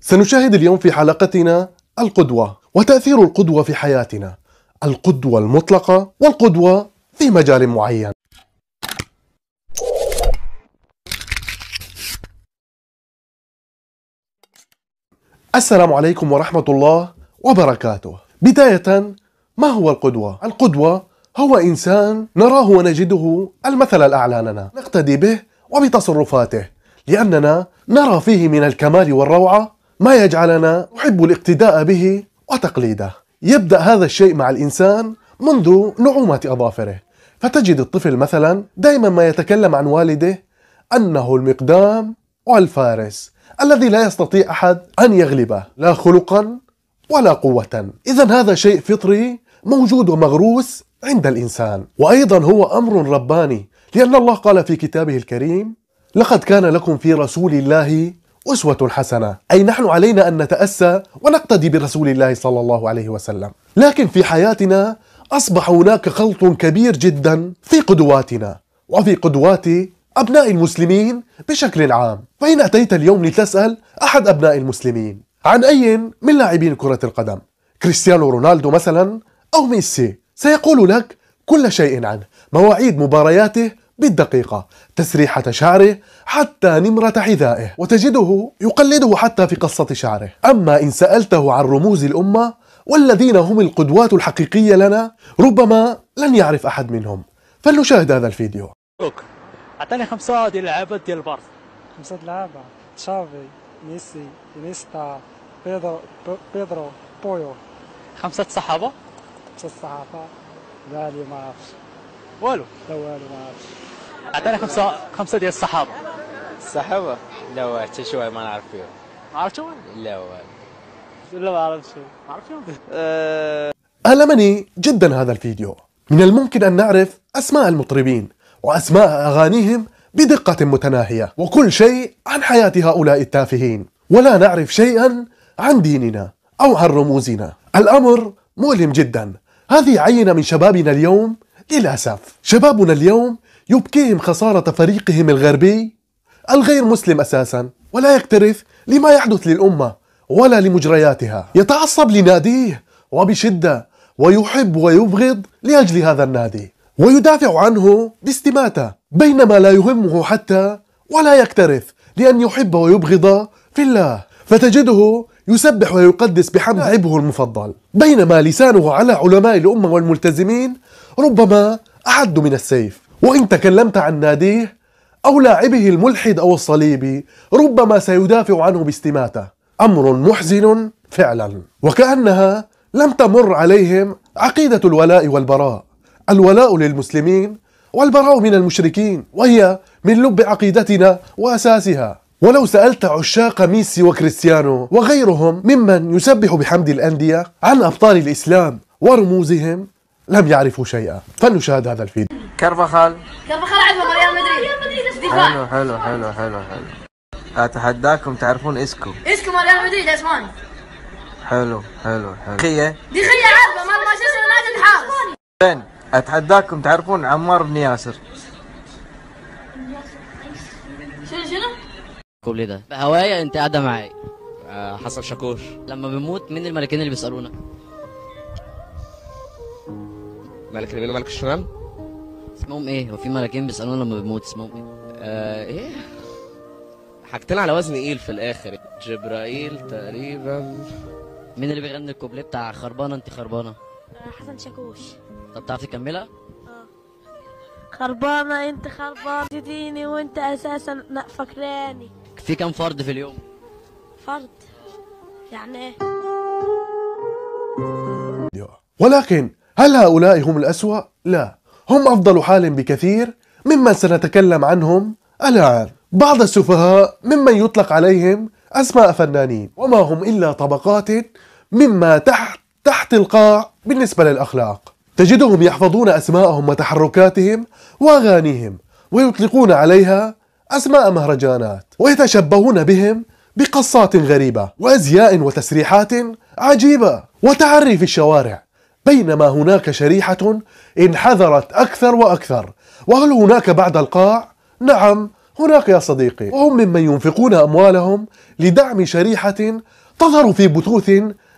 سنشاهد اليوم في حلقتنا القدوة وتأثير القدوة في حياتنا القدوة المطلقة والقدوة في مجال معين السلام عليكم ورحمة الله وبركاته بداية ما هو القدوة؟ القدوة هو إنسان نراه ونجده المثل الأعلى لنا نقتدي به وبتصرفاته لأننا نرى فيه من الكمال والروعة ما يجعلنا نحب الاقتداء به وتقليده يبدأ هذا الشيء مع الإنسان منذ نعومة أظافره فتجد الطفل مثلا دائما ما يتكلم عن والده أنه المقدام والفارس الذي لا يستطيع أحد أن يغلبه لا خلقا ولا قوة إذا هذا شيء فطري موجود ومغروس عند الإنسان وأيضا هو أمر رباني لأن الله قال في كتابه الكريم لقد كان لكم في رسول الله أسوة حسنة أي نحن علينا أن نتأسى ونقتدي برسول الله صلى الله عليه وسلم لكن في حياتنا أصبح هناك خلط كبير جدا في قدواتنا وفي قدوات أبناء المسلمين بشكل عام فإن أتيت اليوم لتسأل أحد أبناء المسلمين عن أي من لاعبين كرة القدم كريستيانو رونالدو مثلا أو ميسي سيقول لك كل شيء عنه مواعيد مبارياته بالدقيقة تسريحة شعره حتى نمرة حذائه وتجده يقلده حتى في قصة شعره أما إن سألته عن رموز الأمة والذين هم القدوات الحقيقية لنا ربما لن يعرف أحد منهم فلنشاهد هذا الفيديو أعطاني خمسة ديال اللعابة ديال البارسا خمسة لعابة تشافي ميسي انيستا بيدرو بيدرو بويو خمسة صحابة خمسة صحابة لا لي ما عرفش والو لا والو ما عرفش اعطينا خمسه خمسه ديال الصحابه الصحابه لا حتى شي واحد ما نعرف فيهم ما عرفتش لا والو لا ما عرفتش ما عرفتش آه، ألمني جدا هذا الفيديو من الممكن أن نعرف أسماء المطربين وأسماء أغانيهم بدقة متناهية وكل شيء عن حياة هؤلاء التافهين ولا نعرف شيئا عن ديننا أو عن رموزنا الأمر مؤلم جدا هذه عينة من شبابنا اليوم للأسف شبابنا اليوم يبكيهم خسارة فريقهم الغربي الغير مسلم أساسا ولا يكترث لما يحدث للأمة ولا لمجرياتها يتعصب لناديه وبشدة ويحب ويبغض لأجل هذا النادي ويدافع عنه باستماتة بينما لا يهمه حتى ولا يكترث لأن يحب ويبغض في الله فتجده يسبح ويقدس بحمد لاعبه المفضل بينما لسانه على علماء الأمة والملتزمين ربما أعد من السيف وإن تكلمت عن ناديه أو لاعبه الملحد أو الصليبي ربما سيدافع عنه باستماتة أمر محزن فعلا وكأنها لم تمر عليهم عقيدة الولاء والبراء الولاء للمسلمين والبراء من المشركين وهي من لب عقيدتنا وأساسها ولو سألت عشاق ميسي وكريستيانو وغيرهم ممن يسبح بحمد الأندية عن أبطال الإسلام ورموزهم لم يعرفوا شيئا فلنشاهد هذا الفيديو كرفخال كرفخال عدوى ريال مدريد مدريد حلو حلو حلو حلو حلو اتحداكم تعرفون اسكو اسكو مال ريال مدريد اسباني حلو حلو حلو دخية دخية عارفة مال مانشستر يونايتد حارس زين اتحداكم تعرفون عمار بن ياسر شنو شنو؟ ده هواية انت قاعدة معايا آه، حسن شاكوش لما بموت مين الملكين اللي بيسألونا؟ ملك اليمين وملك الشمال؟ اسمهم ايه؟ هو في ملاكين بيسالونا لما بنموت اسمهم ايه؟ آه ايه؟ حاجتين على وزن ايل في الاخر جبرائيل تقريبا مين اللي بيغني الكوبليه بتاع خربانه انت خربانه؟ آه، حسن شاكوش طب تعرف تكملها؟ آه. خربانة انت خربانة تديني وانت اساسا فاكراني في كم فرد في اليوم؟ فرد يعني ايه؟ ولكن هل هؤلاء هم الأسوأ؟ لا هم أفضل حال بكثير ممن سنتكلم عنهم الآن بعض السفهاء ممن يطلق عليهم أسماء فنانين وما هم إلا طبقات مما تحت تحت القاع بالنسبة للأخلاق تجدهم يحفظون أسماءهم وتحركاتهم وأغانيهم ويطلقون عليها أسماء مهرجانات ويتشبهون بهم بقصات غريبة وأزياء وتسريحات عجيبة وتعري في الشوارع بينما هناك شريحة انحذرت أكثر وأكثر وهل هناك بعد القاع؟ نعم هناك يا صديقي وهم ممن ينفقون أموالهم لدعم شريحة تظهر في بثوث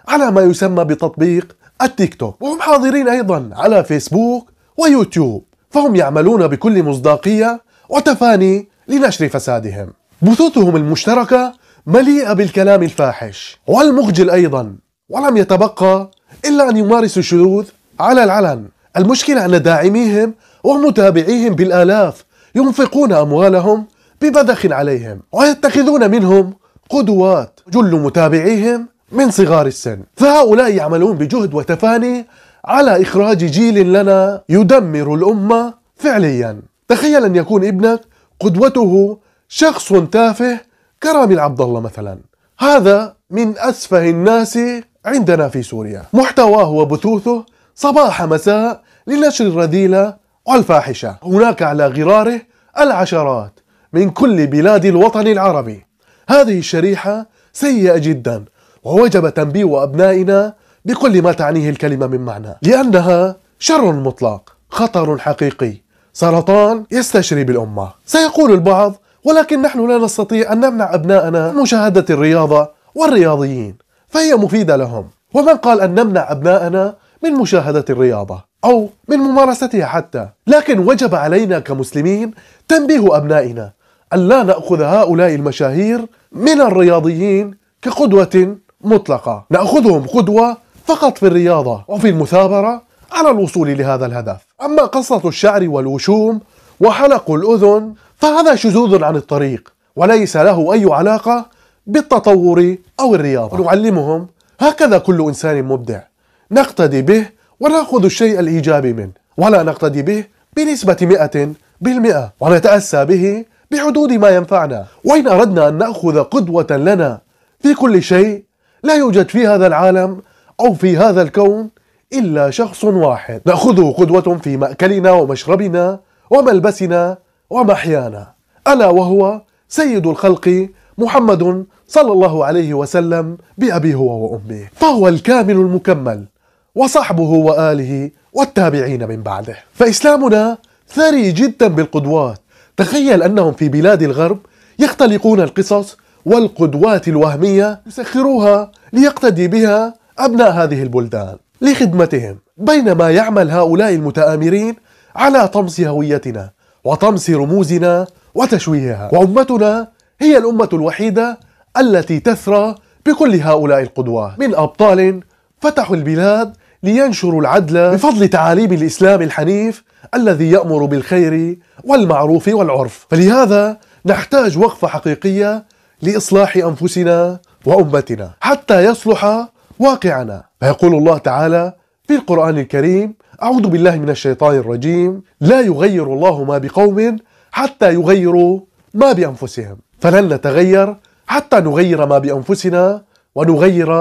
على ما يسمى بتطبيق التيك توك وهم حاضرين أيضا على فيسبوك ويوتيوب فهم يعملون بكل مصداقية وتفاني لنشر فسادهم بثوثهم المشتركة مليئة بالكلام الفاحش والمخجل أيضا ولم يتبقى إلا أن يمارسوا الشذوذ على العلن المشكلة أن داعميهم ومتابعيهم بالآلاف ينفقون أموالهم ببذخ عليهم ويتخذون منهم قدوات جل متابعيهم من صغار السن فهؤلاء يعملون بجهد وتفاني على إخراج جيل لنا يدمر الأمة فعليا تخيل أن يكون ابنك قدوته شخص تافه كرامي عبد الله مثلا هذا من أسفه الناس عندنا في سوريا محتواه وبثوثه صباح مساء لنشر الرذيلة والفاحشة هناك على غراره العشرات من كل بلاد الوطن العربي هذه الشريحة سيئة جدا ووجب تنبيه أبنائنا بكل ما تعنيه الكلمة من معنى لأنها شر مطلق خطر حقيقي سرطان يستشري بالأمة سيقول البعض ولكن نحن لا نستطيع أن نمنع أبناءنا مشاهدة الرياضة والرياضيين فهي مفيدة لهم ومن قال أن نمنع أبناءنا من مشاهدة الرياضة أو من ممارستها حتى لكن وجب علينا كمسلمين تنبيه أبنائنا أن لا نأخذ هؤلاء المشاهير من الرياضيين كقدوة مطلقة نأخذهم قدوة فقط في الرياضة وفي المثابرة على الوصول لهذا الهدف أما قصة الشعر والوشوم وحلق الأذن فهذا شذوذ عن الطريق وليس له أي علاقة بالتطور أو الرياضة ونعلمهم هكذا كل إنسان مبدع نقتدي به ونأخذ الشيء الإيجابي منه ولا نقتدي به بنسبة 100% ونتأسى به بحدود ما ينفعنا وإن أردنا أن نأخذ قدوة لنا في كل شيء لا يوجد في هذا العالم أو في هذا الكون إلا شخص واحد نأخذه قدوة في مأكلنا ومشربنا وملبسنا ومحيانا ألا وهو سيد الخلق محمد صلى الله عليه وسلم بأبيه هو وأمه فهو الكامل المكمل وصحبه وآله والتابعين من بعده فإسلامنا ثري جدا بالقدوات تخيل أنهم في بلاد الغرب يختلقون القصص والقدوات الوهمية يسخروها ليقتدي بها أبناء هذه البلدان لخدمتهم بينما يعمل هؤلاء المتآمرين على طمس هويتنا وطمس رموزنا وتشويهها وأمتنا هي الأمة الوحيدة التي تثرى بكل هؤلاء القدوات من أبطال فتحوا البلاد لينشروا العدل بفضل تعاليم الإسلام الحنيف الذي يأمر بالخير والمعروف والعرف فلهذا نحتاج وقفة حقيقية لإصلاح أنفسنا وأمتنا حتى يصلح واقعنا فيقول الله تعالى في القرآن الكريم أعوذ بالله من الشيطان الرجيم لا يغير الله ما بقوم حتى يغيروا ما بأنفسهم فلن نتغير حتى نغير ما بانفسنا ونغير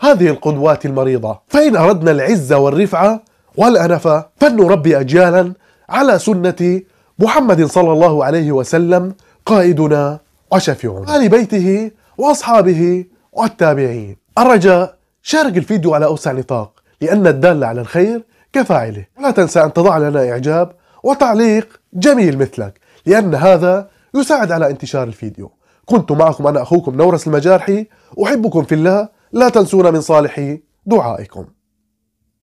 هذه القدوات المريضه فان اردنا العزه والرفعه والانفه فلنربي اجيالا على سنه محمد صلى الله عليه وسلم قائدنا وشفيعنا ال بيته واصحابه والتابعين الرجاء شارك الفيديو على اوسع نطاق لان الدال على الخير كفاعله ولا تنسى ان تضع لنا اعجاب وتعليق جميل مثلك لان هذا يساعد على انتشار الفيديو كنت معكم أنا أخوكم نورس المجارحي أحبكم في الله لا تنسونا من صالح دعائكم